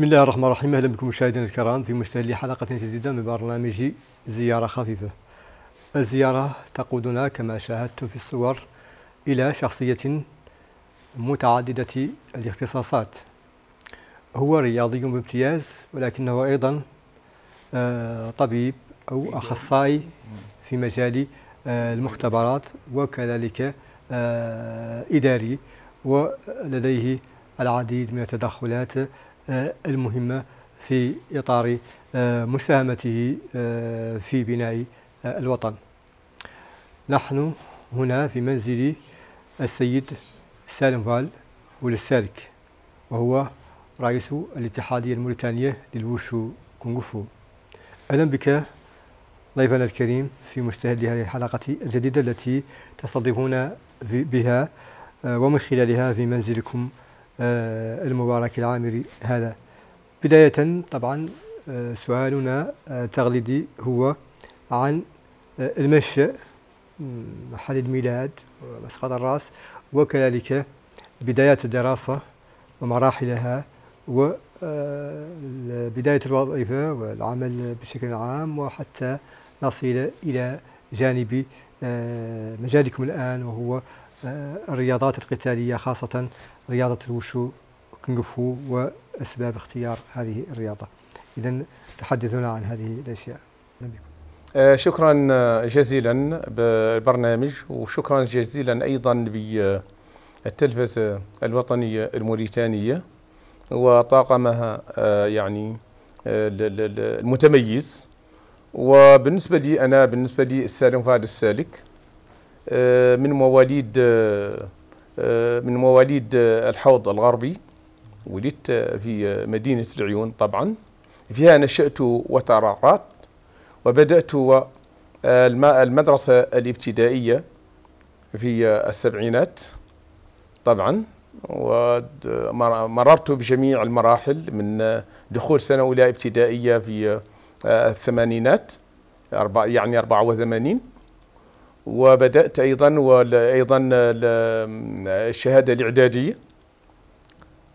بسم الله الرحمن الرحيم اهلا بكم مشاهدينا الكرام في مستهل حلقه جديده من برنامج زياره خفيفه الزياره تقودنا كما شاهدتم في الصور الى شخصيه متعدده الاختصاصات هو رياضي بامتياز ولكنه ايضا طبيب او اخصائي في مجال المختبرات وكذلك اداري ولديه العديد من التدخلات آه، المهمة في إطار آه، مساهمته آه، في بناء الوطن نحن هنا في منزل السيد سالم فال والسالك وهو رئيس الاتحادية الموريتانية للوشو كونغفو أهلا بك ضيفنا الكريم في مستهل هذه الحلقة الجديدة التي تستضيفون بها ومن خلالها في منزلكم آه، المبارك العامري هذا بداية طبعا آه، سؤالنا التغليدي آه، هو عن المشى محل الميلاد ومسقط الرأس وكذلك بداية الدراسة ومراحلها وبداية الوظيفة والعمل بشكل عام وحتى نصل إلى جانب مجالكم الآن وهو آه، الرياضات القتالية خاصة رياضة الوشو كنغفو فو وأسباب اختيار هذه الرياضة إذا تحدثنا عن هذه الأشياء آه، شكرا آه، جزيلا بالبرنامج وشكرا جزيلا أيضا بالتلفزة الوطنية الموريتانية وطاقمها يعني المتميز وبالنسبة لي أنا بالنسبة لي السالم فهد السالك آه، من مواليد آه، آه، من مواليد الحوض الغربي ولدت في مدينة العيون طبعا فيها نشأت وترعرعت وبدأت المدرسة الابتدائية في السبعينات طبعا ومررت بجميع المراحل من دخول سنة أولى ابتدائية في الثمانينات يعني 84 وبدأت أيضا وأيضا الشهادة الإعدادية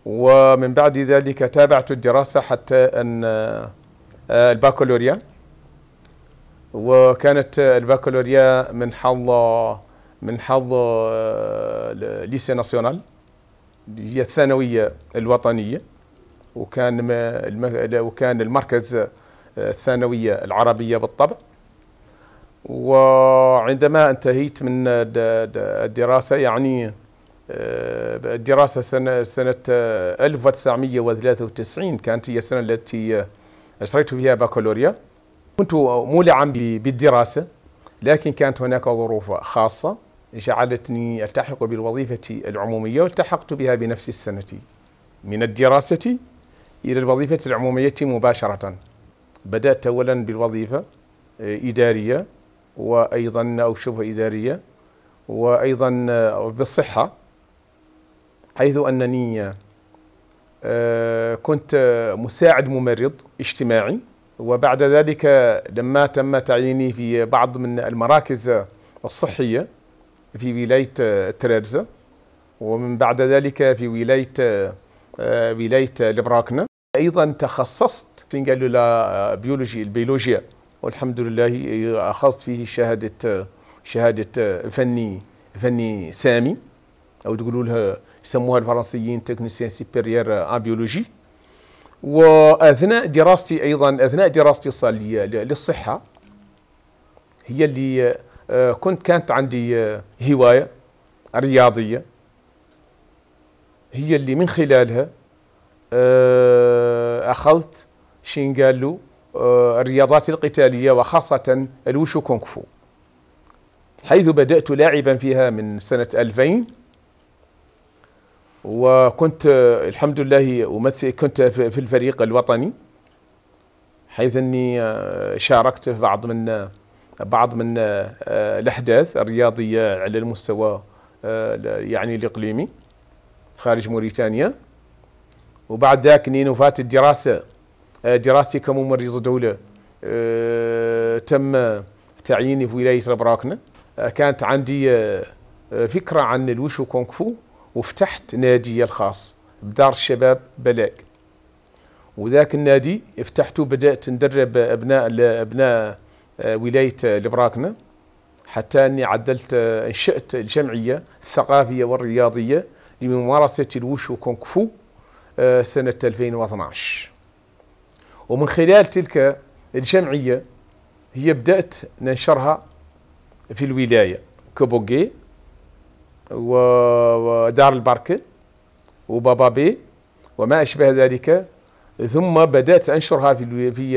ومن بعد ذلك تابعت الدراسة حتى أن آه، الباكالوريا وكانت الباكالوريا من حظ من حظ آه، ليسي ناسيونال هي الثانوية الوطنية وكان وكان المركز آه، الثانوية العربية بالطبع وعندما انتهيت من الدراسة يعني آه، الدراسة سنة, سنة 1993 آه، كانت هي السنة التي اشتريت فيها بكالوريا كنت مولعا بالدراسة لكن كانت هناك ظروف خاصة جعلتني ألتحق بالوظيفة العمومية والتحقت بها بنفس السنة من الدراسة إلى الوظيفة العمومية مباشرة بدأت أولا بالوظيفة آه، إدارية وأيضا أو شبه إدارية وأيضا بالصحة حيث أنني آه، كنت مساعد ممرض اجتماعي وبعد ذلك لما تم تعييني في بعض من المراكز الصحية في ولاية آه، ترابزة ومن بعد ذلك في ولاية آه، ولاية البراكنة أيضا تخصصت في بيولوجي البيولوجيا والحمد لله أخذت فيه شهادة شهادة فني فني سامي أو تقولوا لها يسموها الفرنسيين تكنيسيان سيبيريير أن بيولوجي وأثناء دراستي أيضا أثناء دراستي للصحة هي اللي آه، كنت كانت عندي آه، هواية رياضية هي اللي من خلالها آه، أخذت شين قالوا آه، الرياضات القتالية وخاصة الوشو كونغ فو حيث بدأت لاعبا فيها من سنة 2000 وكنت آه، الحمد لله أمثل كنت في الفريق الوطني حيث أني آه، شاركت في بعض من بعض من الأحداث الرياضية على المستوى يعني الإقليمي خارج موريتانيا وبعد ذاك نينوفات الدراسة أه، دراستي كممرض دولة أه، تم تعييني في ولاية البراكنة أه، كانت عندي فكرة عن الوشو كونغ فو وفتحت نادي الخاص بدار الشباب بلاك وذاك النادي فتحته بدأت ندرب أبناء أبناء ولاية البراكنة حتى أني عدلت أنشأت الجمعية الثقافية والرياضية لممارسة الوشو كونغ فو سنة 2012 ومن خلال تلك الجمعية هي بدأت ننشرها في الولاية كوبوغي ودار البركة وبابابي وما أشبه ذلك ثم بدأت أنشرها في في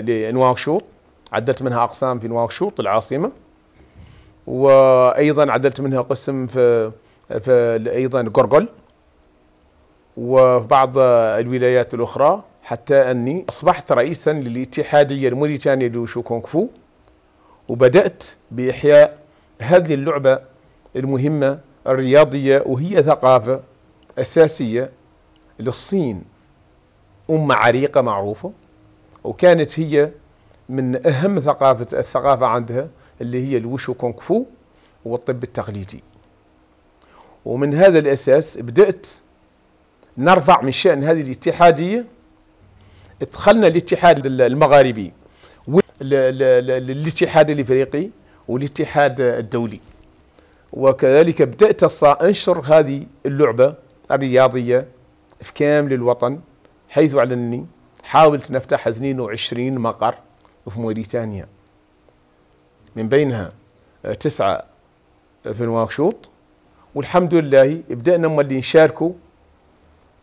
في نواكشوط عدلت منها أقسام في نواكشوط العاصمة وأيضا عدلت منها قسم في في أيضا قرقل وفي بعض الولايات الأخرى حتى أني أصبحت رئيسا للاتحادية الموريتانية لوشو كونغ فو وبدأت بإحياء هذه اللعبة المهمة الرياضية وهي ثقافة أساسية للصين أمة عريقة معروفة وكانت هي من أهم ثقافة الثقافة عندها اللي هي الوشو كونغ فو والطب التقليدي ومن هذا الأساس بدأت نرفع من شأن هذه الاتحادية دخلنا الاتحاد المغاربي والاتحاد الافريقي والاتحاد الدولي وكذلك بدات انشر هذه اللعبه الرياضيه في كامل الوطن حيث اني حاولت نفتح 22 مقر في موريتانيا من بينها آه، تسعه في نواكشوط والحمد لله بدأنا هم اللي نشاركوا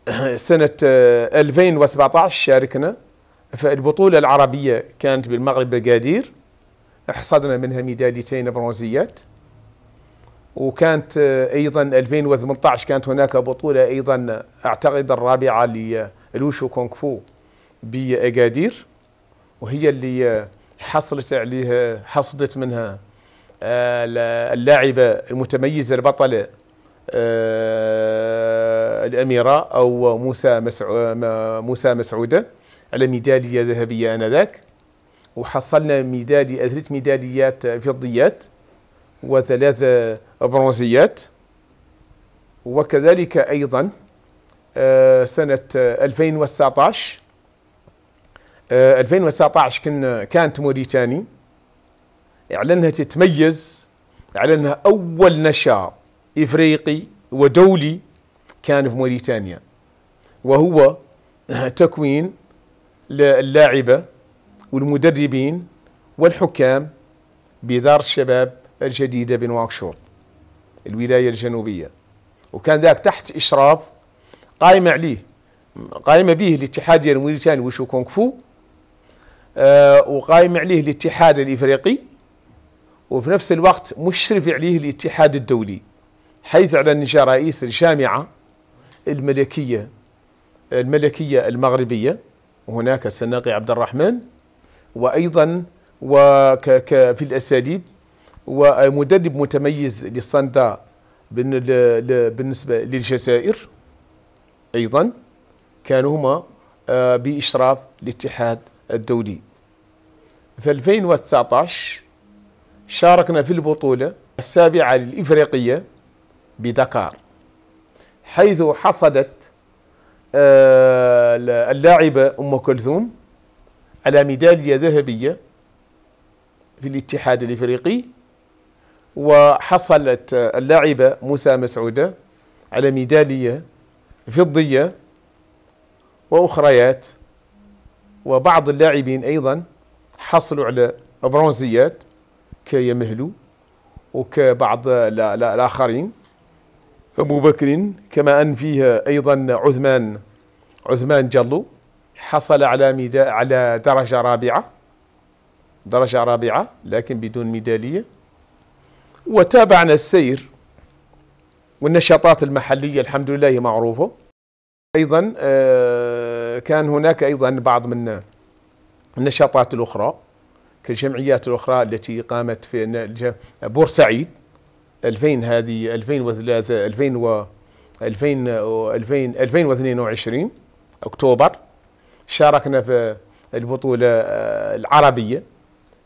سنة 2017 آه، شاركنا في البطولة العربية كانت بالمغرب بقادير حصدنا منها ميداليتين برونزيات وكانت آه، أيضا 2018 كانت هناك بطولة أيضا أعتقد الرابعة للوشو كونغ فو بأقادير وهي اللي آه، حصلت عليها حصدت منها اللاعبة المتميزة البطلة الأميرة أو موسى مسعو موسى مسعودة على ميدالية ذهبية آنذاك وحصلنا ميدالية ثلاث ميداليات فضيات وثلاث برونزيات وكذلك أيضا آه، سنة 2019 2019 كنا كانت موريتاني على أنها تتميز على أنها أول نشاط إفريقي ودولي كان في موريتانيا وهو تكوين اللاعبة والمدربين والحكام بدار الشباب الجديدة بنواكشوط الولاية الجنوبية وكان ذاك تحت إشراف قائمة عليه قائمة به الاتحاد الموريتاني وشو كونغ فو آه وقائمة عليه الاتحاد الإفريقي وفي نفس الوقت مشرف عليه الاتحاد الدولي حيث أعلن رئيس الجامعة الملكية الملكية المغربية هناك السناقي عبد الرحمن وأيضا وك في الأساليب ومدرب متميز للصندا بالنسبة للجزائر أيضا كانوا هما آه، بإشراف الاتحاد الدولي في 2019 شاركنا في البطولة السابعة الإفريقية بدكار حيث حصدت آه، اللاعبة أم كلثوم على ميدالية ذهبية في الاتحاد الإفريقي وحصلت اللاعبة موسى مسعودة على ميدالية فضية وأخريات وبعض اللاعبين أيضا حصلوا على برونزيات كيمهلو وكبعض الآخرين أبو بكر كما أن فيها أيضا عثمان عثمان جلو حصل على ميدا على درجة رابعة درجة رابعة لكن بدون ميدالية وتابعنا السير والنشاطات المحلية الحمد لله معروفة أيضا آه، كان هناك أيضا بعض من النشاطات الأخرى كالجمعيات الأخرى التي قامت في بورسعيد 2000 هذه 2003 2000 و 2000 و 2000 2022 اكتوبر شاركنا في البطوله آه، العربيه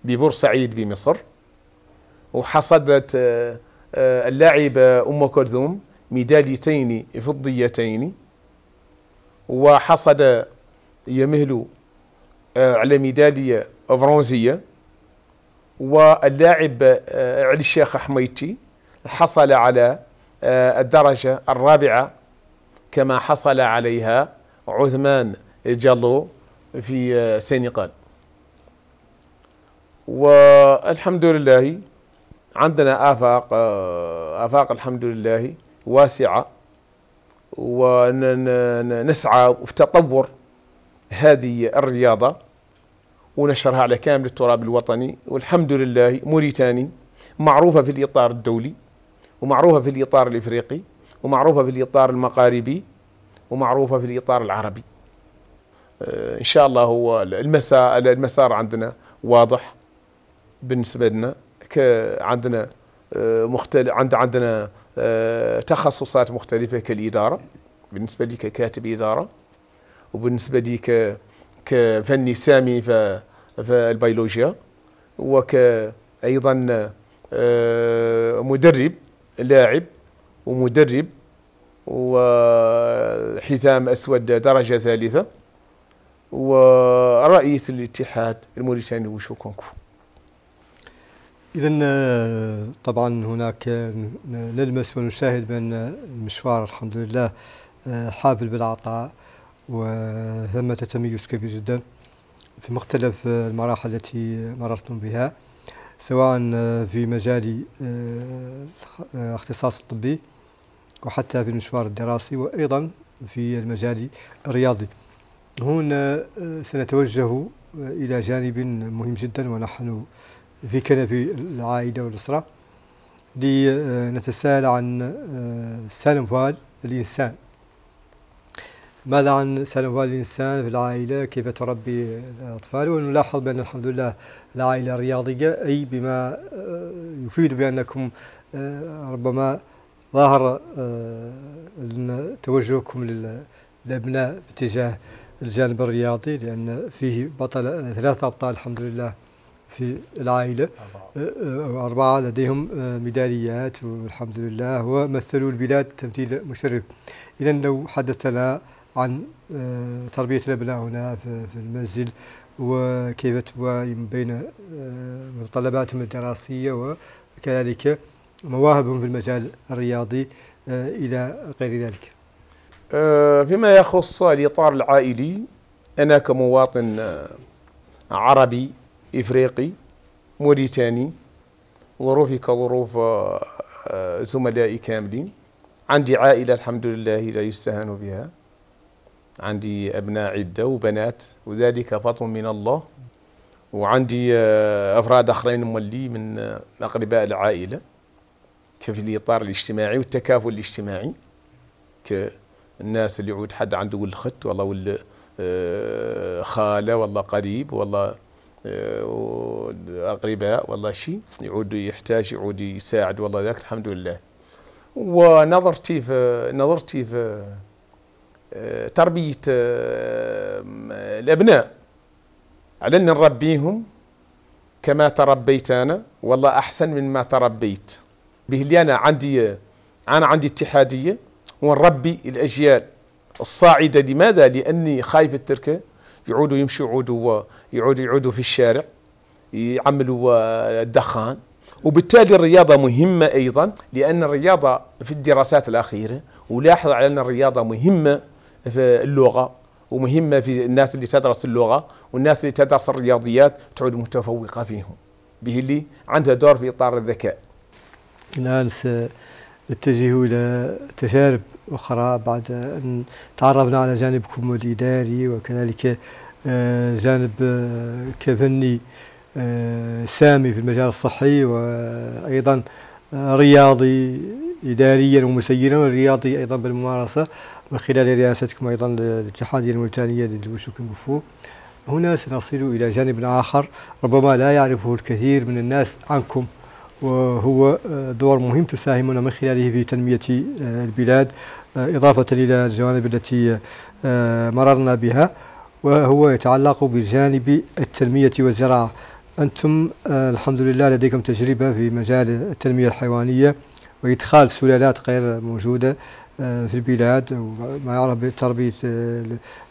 ببورسعيد بمصر وحصدت آه، آه، اللاعبه ام كلثوم ميداليتين فضيتين وحصد يمهلو على ميداليه برونزيه واللاعب علي الشيخ حميتي حصل على آه، الدرجة الرابعة كما حصل عليها عثمان جالو في السنغال آه، والحمد لله عندنا آفاق آه، آفاق الحمد لله واسعة ونسعى في تطور هذه الرياضة ونشرها على كامل التراب الوطني والحمد لله موريتاني معروفة في الإطار الدولي ومعروفة في الإطار الإفريقي ومعروفة في الإطار المغاربي ومعروفة في الإطار العربي آه، إن شاء الله هو المسار, المسار عندنا واضح بالنسبة لنا عندنا آه، مختلف عند عندنا آه، تخصصات مختلفة كالإدارة بالنسبة لي ككاتب إدارة وبالنسبة لي ك كفني سامي في البيولوجيا وكأيضا مدرب لاعب ومدرب وحزام أسود درجة ثالثة ورئيس الاتحاد الموريتاني وشو كونكو إذا آه، طبعا هناك نلمس ونشاهد بأن المشوار الحمد لله آه، حافل بالعطاء وثمة تميز كبير جدا في مختلف آه، المراحل التي مررتم بها سواء آه، في مجال الاختصاص آه، آه، الطبي وحتى في المشوار الدراسي وأيضا في المجال الرياضي هنا سنتوجه إلى جانب مهم جدا ونحن في كنف العائدة والأسرة لنتساءل عن سالم فؤاد الإنسان ماذا عن سنوات الإنسان في العائلة كيف تربي الأطفال ونلاحظ بأن الحمد لله العائلة رياضية أي بما آه، يفيد بأنكم آه، ربما آه، ان توجهكم للأبناء باتجاه الجانب الرياضي لأن فيه بطل ثلاثة أبطال الحمد لله في العائلة أربعة لديهم ميداليات والحمد لله ومثلوا البلاد تمثيل مشرف إذا لو حدثنا عن آه، تربية الأبناء هنا في المنزل وكيف توائم بين آه، متطلباتهم الدراسية وكذلك مواهبهم في المجال الرياضي آه، إلى غير ذلك فيما يخص الإطار العائلي أنا كمواطن عربي إفريقي موريتاني ظروفي كظروف زملائي كاملين عندي عائلة الحمد لله لا يستهان بها عندي أبناء عدة وبنات وذلك فضل من الله وعندي آه، أفراد آخرين مولي من آه، أقرباء العائلة في الإطار الاجتماعي والتكافل الاجتماعي كالناس اللي يعود حد عنده ولد خت والله ولد آه، خالة والله قريب والله أقرباء والله شيء يعود يحتاج يعود يساعد والله ذاك الحمد لله ونظرتي في نظرتي في آه، تربية آه، الأبناء علينا نربيهم كما تربيت أنا والله أحسن مما تربيت به اللي أنا عندي أنا عندي اتحادية ونربي الأجيال الصاعدة لماذا؟ لأني خايف التركة يعودوا يمشوا يعودوا يعودوا يعودوا في الشارع يعملوا الدخان وبالتالي الرياضة مهمة أيضا لأن الرياضة في الدراسات الأخيرة ولاحظ على أن الرياضة مهمة في اللغه ومهمه في الناس اللي تدرس اللغه والناس اللي تدرس الرياضيات تعود متفوقه فيهم به اللي عندها دور في اطار الذكاء. الان نتجه الى تجارب اخرى بعد ان تعرفنا على جانبكم الاداري وكذلك آه، جانب آه، كفني آه، سامي في المجال الصحي وايضا رياضي إداريا ومسيرا والرياضي أيضا بالممارسة من خلال رئاستكم أيضا الاتحادية الموريتانية للوشو كونغ هنا سنصل إلى جانب آخر ربما لا يعرفه الكثير من الناس عنكم وهو آه، دور مهم تساهمون من خلاله في تنمية آه، البلاد آه، إضافة إلى الجوانب التي مررنا بها وهو يتعلق بجانب التنمية والزراعة أنتم الحمد لله لديكم تجربة في مجال التنمية الحيوانية وإدخال سلالات غير موجودة آه، في البلاد وما يعرف بتربية آه،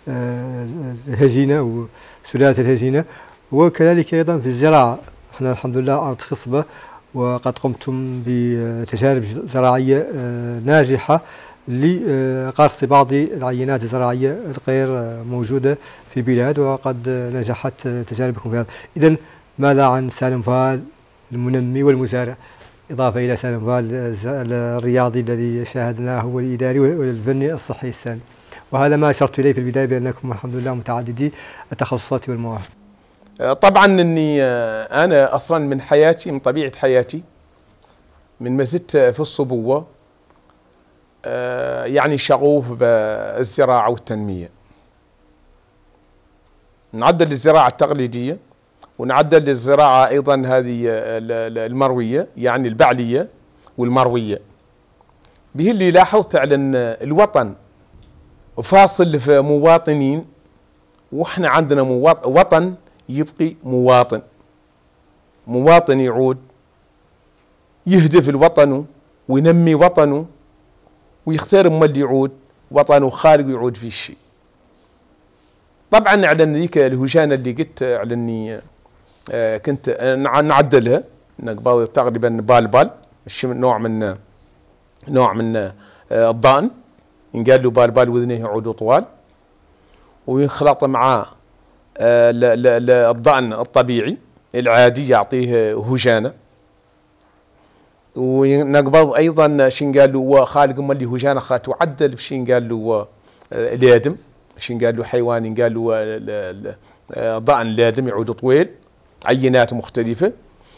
آه، الهزينة وسلالات الهزينة وكذلك أيضا في الزراعة احنا الحمد لله أرض خصبة وقد قمتم بتجارب زراعية ناجحة لقرص بعض العينات الزراعية الغير موجودة في البلاد وقد نجحت تجاربكم في هذا إذا ماذا عن سالم فال المنمي والمزارع إضافة إلى سالم الرياضي الذي شاهدناه والإداري والفني الصحي السامي وهذا ما أشرت إليه في البداية بأنكم الحمد لله متعددي التخصصات والمواهب آه، طبعا أني آه، أنا أصلا من حياتي من طبيعة حياتي من ما زدت في الصبوة آه، يعني شغوف بالزراعة والتنمية نعدل الزراعة التقليدية ونعدل للزراعة أيضا هذه آه، المروية يعني البعلية والمروية به اللي لاحظت على أن الوطن فاصل في مواطنين وإحنا عندنا وطن يبقي مواطن مواطن يعود يهدف لوطنه وينمي وطنه ويختار ما اللي يعود وطنه خالق يعود في الشيء طبعا على ذيك الهجانه اللي قلت على اني آه، كنت آه، نعدلها نقبل تقريبا بال بال نوع من نوع من آه، الضأن ينقال له بال بال وذنيه يعود طوال وينخلط مع الضأن الطبيعي العادي يعطيه هجانة ونقبض أيضا شين قال له خالق ملي هجانة خا تعدل بشين قال له الادم شين قال له حيوان قال له ضأن لادم يعود طويل عينات مختلفة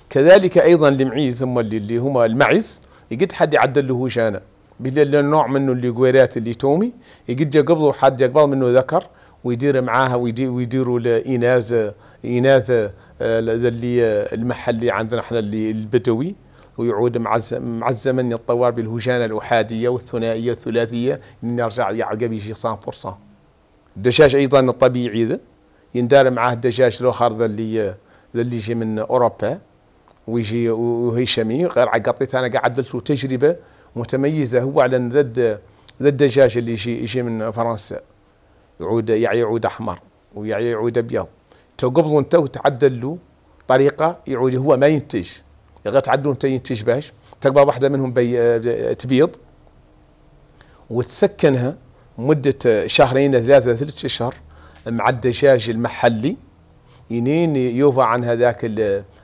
كذلك أيضا المعيز هم اللي, اللي هما المعز يقد حد يعدل له شانه بدل نوع منه اللي قويرات اللي تومي يقد قبضه حد يقبل منه ذكر ويدير معاها ويديروا لإناث اناث آه، اللي آه، المحلي عندنا احنا اللي البدوي ويعود مع مع الزمن يتطور بالهجانه الاحاديه والثنائيه الثلاثيه نرجع يعقب شي 100% الدجاج ايضا الطبيعي ذا يندار معاه الدجاج الاخر ذا اللي آه، اللي يجي من اوروبا ويجي وهشامي غير عقطيت انا قاعد له تجربه متميزه هو على ذد الدجاج اللي يجي يجي من فرنسا يعود يعي يعود احمر ويعي يعود ابيض تو قبل انت وتعدل له طريقه يعود هو ما ينتج غير تعدل انت ينتج باش تقبل واحده منهم بي تبيض وتسكنها مده شهرين ثلاثه ثلاثة اشهر مع الدجاج المحلي ينين يوفى عنها ذاك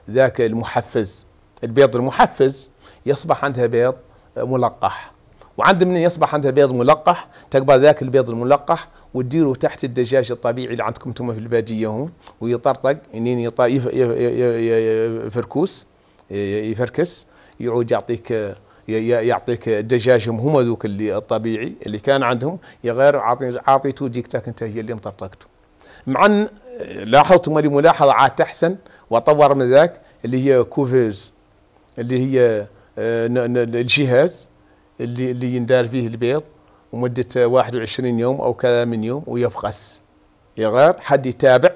ذاك المحفز البيض المحفز يصبح عندها بيض ملقح وعند من يصبح عندها بيض ملقح تقبل ذاك البيض الملقح وتديره تحت الدجاج الطبيعي اللي عندكم انتم في الباديه هون ويطرطق ينين يفركوس يفركس يعود يعطيك يعطيك دجاجهم هم ذوك اللي الطبيعي اللي كان عندهم يغير عاطي عاطيته ديكتك انت هي اللي مطرطقته مع ان لاحظت مالي ملاحظه عاد تحسن واطور من ذاك اللي هي كوفيز اللي هي آه، الجهاز اللي اللي يندار فيه البيض ومدة 21 آه، يوم أو كذا من يوم ويفقس يغير حد يتابع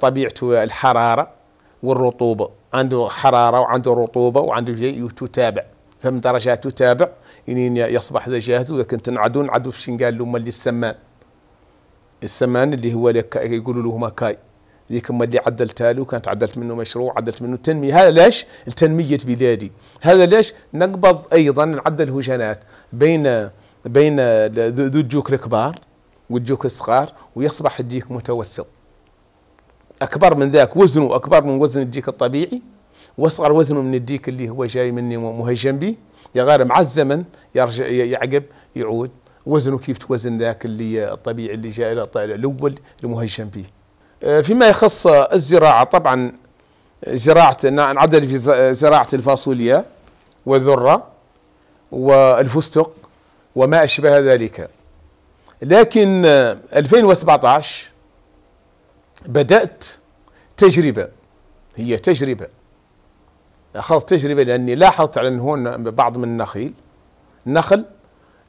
طبيعته الحرارة والرطوبة عنده حرارة وعنده رطوبة وعنده شيء وتتابع فمن درجات تتابع يصبح ذا جاهز وإذا كنت نعدو في شنقال اللي السمان السمان اللي هو يقولوا له ماكاي ذيك ما اللي عدلت له كانت عدلت منه مشروع عدلت منه تنمية هذا ليش لتنمية بلادي هذا ليش نقبض أيضا نعدل هجنات بين بين ذو الجوك الكبار والجوك الصغار ويصبح الديك متوسط أكبر من ذاك وزنه أكبر من وزن الديك الطبيعي واصغر وزنه من الديك اللي هو جاي مني مهجم به يا غير مع الزمن يرجع يعقب يعود وزنه كيف توزن ذاك اللي الطبيعي اللي جاء الاول المهجم به آه، فيما يخص الزراعه طبعا زراعه نعدل في زراعه الفاصوليا والذره والفستق وما اشبه ذلك لكن 2017 بدات تجربه هي تجربه اخذت تجربه لاني لاحظت على هون بعض من النخيل نخل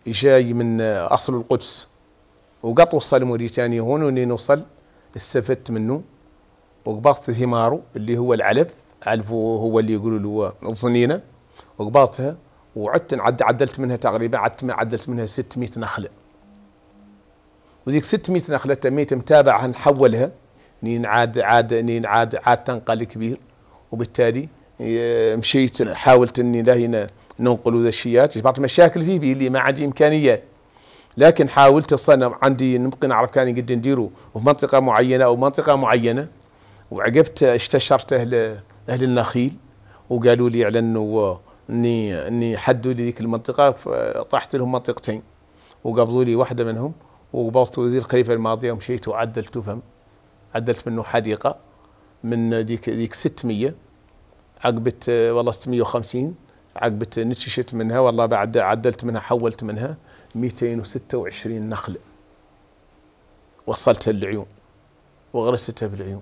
جاي من اصل القدس وقط وصل موريتانيا هون وني نوصل استفدت منه وقبضت ثماره اللي هو العلف علفه هو اللي يقولوا له الظنينه وقبضتها وعدت عد عدلت منها تقريبا عدت عدلت منها 600 نخله وذيك 600 نخله تميت متابعها نحولها نين عاد عاد نين عاد عاد تنقل كبير وبالتالي مشيت حاولت اني لهنا ننقلوا ذا الشيات المشاكل في فيه اللي ما عندي امكانيات لكن حاولت اصلا عندي نبقي نعرف كان قد نديره في منطقه معينه او منطقه معينه وعقبت استشرت اهل اهل النخيل وقالوا لي على انه اني اني حدوا لي ذيك المنطقه طاحت لهم منطقتين وقبضوا لي واحده منهم وقبضت ذي الخليفه الماضيه ومشيت وعدلت فهم عدلت منه حديقه من ذيك ذيك 600 عقبت والله 650 عقبت نتششت منها والله بعد عدلت منها حولت منها 226 نخل وصلتها للعيون وغرستها في العيون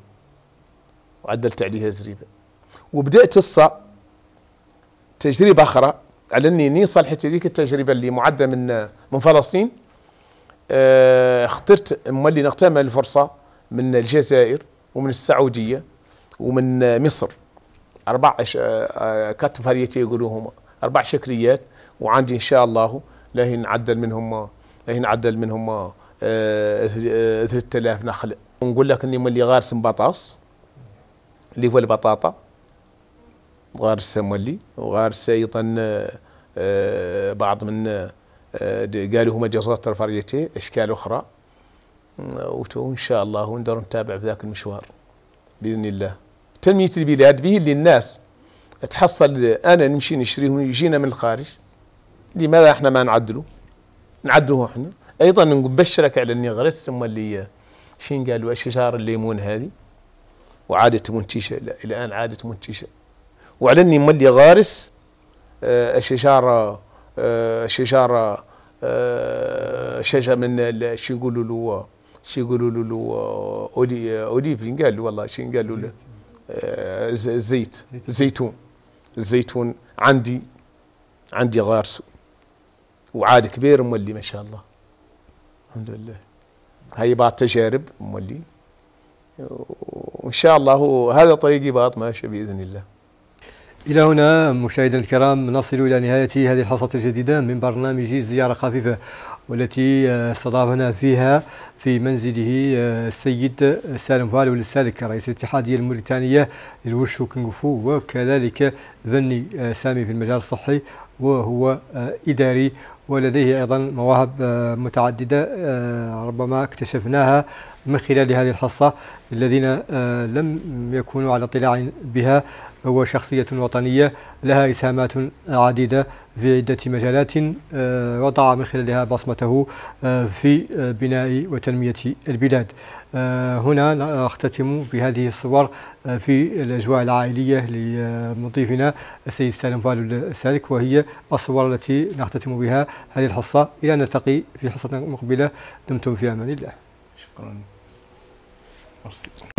وعدلت عليها زريبة وبدأت الصا تجربة أخرى على أني ني صلحت هذيك التجربة اللي معدة من من فلسطين آه، اخترت مولي نغتنم الفرصة من الجزائر ومن السعودية ومن مصر اربع آه، آه، كات فاريتي يقولوهم اربع شكليات وعندي ان شاء الله له نعدل منهم له نعدل منهم 3000 آه، نخل ونقول لك اني ملي غارس بطاطس اللي هو البطاطا غارس مولي وغارس ايضا بعض من قالوا هما جزرات الفريتي اشكال اخرى وتو ان شاء الله وندور نتابع في ذاك المشوار باذن الله تنمية البلاد به للناس تحصل أنا نمشي نشريه يجينا من الخارج لماذا احنا ما نعدله نعدله احنا أيضا نقول بشرك على أني غرست ثم اللي شين قالوا اشجار الليمون هذه وعادة منتشة الآن عادة منتشة وعلى أني ملي غارس آه، أشجار آه، أشجار آه، شجرة من شو يقولوا له شو يقولوا له اوليف قال له والله شو قالوا له زيت زيتون الزيتون عندي عندي غارس وعاد كبير مولي ما شاء الله الحمد لله هاي بعض تجارب مولي وان شاء الله هذا طريقي باط ماشي باذن الله إلى هنا مشاهدينا الكرام نصل إلى نهاية هذه الحصة الجديدة من برنامج زيارة خفيفة والتي آه، استضافنا فيها في منزله آه، السيد آه، سالم فالو السالك رئيس الاتحادية الموريتانية للوشو كونغ فو وكذلك ذني سامي في المجال الصحي وهو إداري ولديه أيضا مواهب متعددة ربما اكتشفناها من خلال هذه الحصة الذين آه، لم يكونوا على اطلاع بها هو شخصية وطنية لها إسهامات عديدة في عدة مجالات آه، وضع من خلالها بصمته آه، في بناء وتنمية البلاد هنا أختتم بهذه الصور في الأجواء العائلية لمضيفنا السيد سالم فالو السالك وهي الصور التي نختتم بها هذه الحصة إلى أن نلتقي في حصة مقبلة دمتم في أمان الله شكرا consigo.